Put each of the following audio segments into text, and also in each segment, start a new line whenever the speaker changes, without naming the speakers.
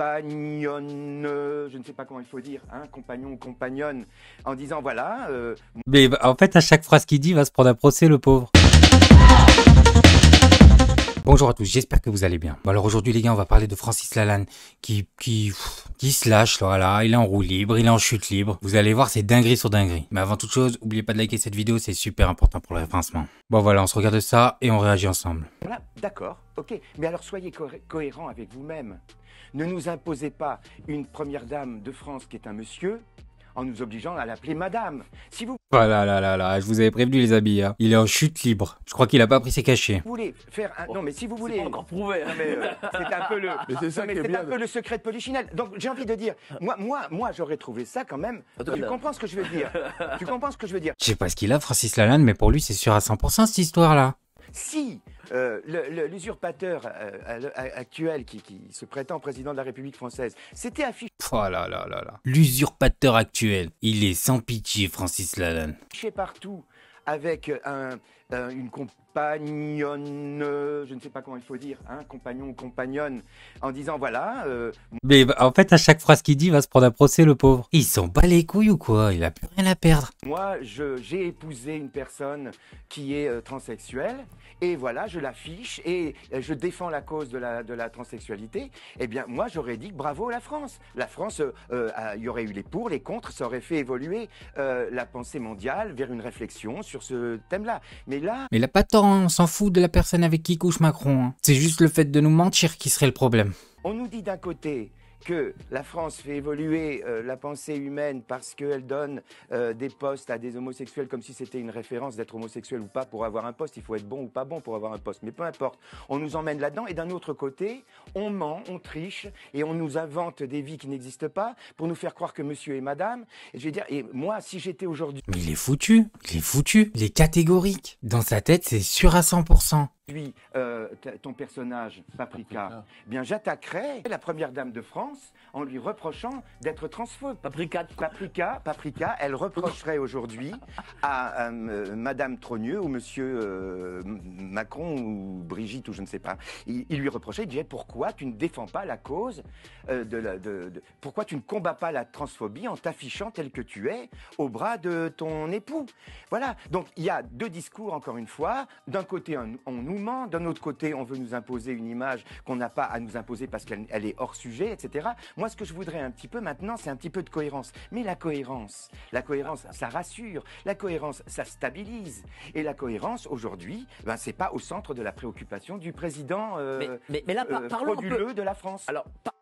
compagnonne, euh, je ne sais pas comment il faut dire, un hein, compagnon ou compagnonne, en disant voilà. Euh, Mais bah, en fait, à chaque phrase qu'il dit, va se prendre un procès, le
pauvre. Bonjour à tous, j'espère que vous allez bien. Bon alors aujourd'hui les gars, on va parler de Francis Lalanne qui qui qui se lâche là, il est en roue libre, il est en chute libre. Vous allez voir, c'est dinguerie sur dinguerie. Mais avant toute chose, n'oubliez pas de liker cette vidéo, c'est super important pour le référencement. Bon voilà, on se regarde ça et on réagit ensemble.
Voilà, d'accord. OK, mais alors soyez cohérents cohérent avec vous-même. Ne nous imposez pas une première dame de France qui est un monsieur en nous obligeant à l'appeler madame. Si vous
Voilà, oh là, là, là, je vous avais prévenu les habits, hein. il est en chute libre. Je crois qu'il a pas pris ses cachets.
Vous voulez faire un... Non mais si vous voulez... encore prouvé. Hein. mais, euh, c'est un peu le... Mais c'est ça un peu le secret de Polichinelle. Donc j'ai envie de dire, moi, moi, moi j'aurais trouvé ça quand même... Tu comprends ce que je veux dire Tu comprends ce que je veux dire
Je sais pas ce qu'il a, Francis Lalanne, mais pour lui, c'est sûr à 100% cette histoire-là.
Si euh, l'usurpateur euh, actuel qui, se prétend président de la République française s'était affiché. Oh là là là
L'usurpateur actuel, il est sans pitié, Francis Lalanne.
partout avec un, euh, une compagnonne, euh, je ne sais pas comment il faut dire, un hein, compagnon ou compagnonne, en disant voilà. Euh,
Mais en fait, à chaque phrase qu'il dit, va se prendre un procès, le pauvre. Il s'en bat les couilles ou quoi Il a plus rien à perdre.
Moi, j'ai épousé une personne qui est transsexuelle, et voilà, je l'affiche, et je défends la cause de la, de la transsexualité. Eh bien, moi, j'aurais dit bravo à la France. La France, il y aurait eu les pour, les contre, ça aurait fait évoluer la pensée mondiale vers une réflexion sur ce thème-là. Mais
mais il a pas tant, hein. on s'en fout de la personne avec qui couche Macron. Hein. C'est juste le fait de nous mentir qui serait le problème.
On nous dit d'un côté que la France fait évoluer euh, la pensée humaine parce qu'elle donne euh, des postes à des homosexuels comme si c'était une référence d'être homosexuel ou pas pour avoir un poste. Il faut être bon ou pas bon pour avoir un poste. Mais peu importe. On nous emmène là-dedans et d'un autre côté, on ment, on triche et on nous invente des vies qui n'existent pas pour nous faire croire que monsieur et madame. Et je vais dire, et moi, si j'étais aujourd'hui.
Mais il est foutu, il est foutu, il est catégorique. Dans sa tête, c'est sûr à 100%.
Lui, euh, ton personnage, Paprika, bien j'attaquerai la première dame de France en lui reprochant d'être transphobe. Paprika, Paprika, Paprika, elle reprocherait aujourd'hui à, euh, Madame Trogneux ou Monsieur euh, Macron ou Brigitte ou je ne sais pas. Il, lui reprochait, il disait pourquoi tu ne défends pas la cause euh, de, pourquoi tu ne combats pas la transphobie en t'affichant tel que tu es au bras de ton époux. Voilà. Donc il y a deux discours encore une fois. D'un côté on, on nous ment, d'un autre côté on veut nous imposer une image qu'on n'a pas à nous imposer parce qu'elle est hors sujet, etc. Moi, ce que je voudrais un petit peu maintenant, c'est un petit peu de cohérence. Mais la cohérence, la cohérence, ça rassure. La cohérence, ça stabilise. Et la cohérence, aujourd'hui, ben, c'est pas au centre de la préoccupation du président euh, mais, là, euh, parlons un peu. de la France.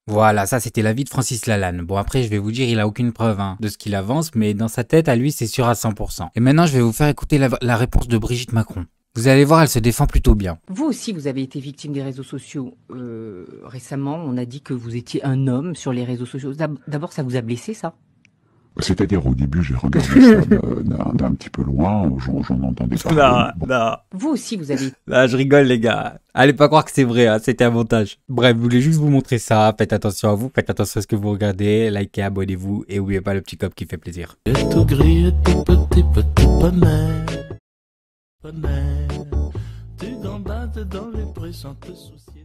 voilà, ça c'était l'avis de Francis Lalanne. Bon après je vais vous dire, il a aucune preuve hein, de ce qu'il avance, mais dans sa tête à lui c'est sûr à 100%. Et maintenant je vais vous faire écouter la réponse de Brigitte Macron. Vous allez voir, elle se défend plutôt bien. Vous aussi, vous avez été victime des réseaux sociaux euh, récemment. On a dit que vous étiez un homme sur les réseaux sociaux. D'abord, ça vous a blessé, ça c'est-à-dire au début, j'ai regardé ça d'un petit peu loin, j'en entendais ça. Non, non. Vous aussi, vous avez... Là, je rigole, les gars. Allez pas croire que c'est vrai, hein. c'était un montage. Bref, je voulais juste vous montrer ça. Faites attention à vous, faites attention à ce que vous regardez. Likez, abonnez-vous et n'oubliez pas le petit cop qui fait plaisir. Tu gambades dans les prés sans te soucier.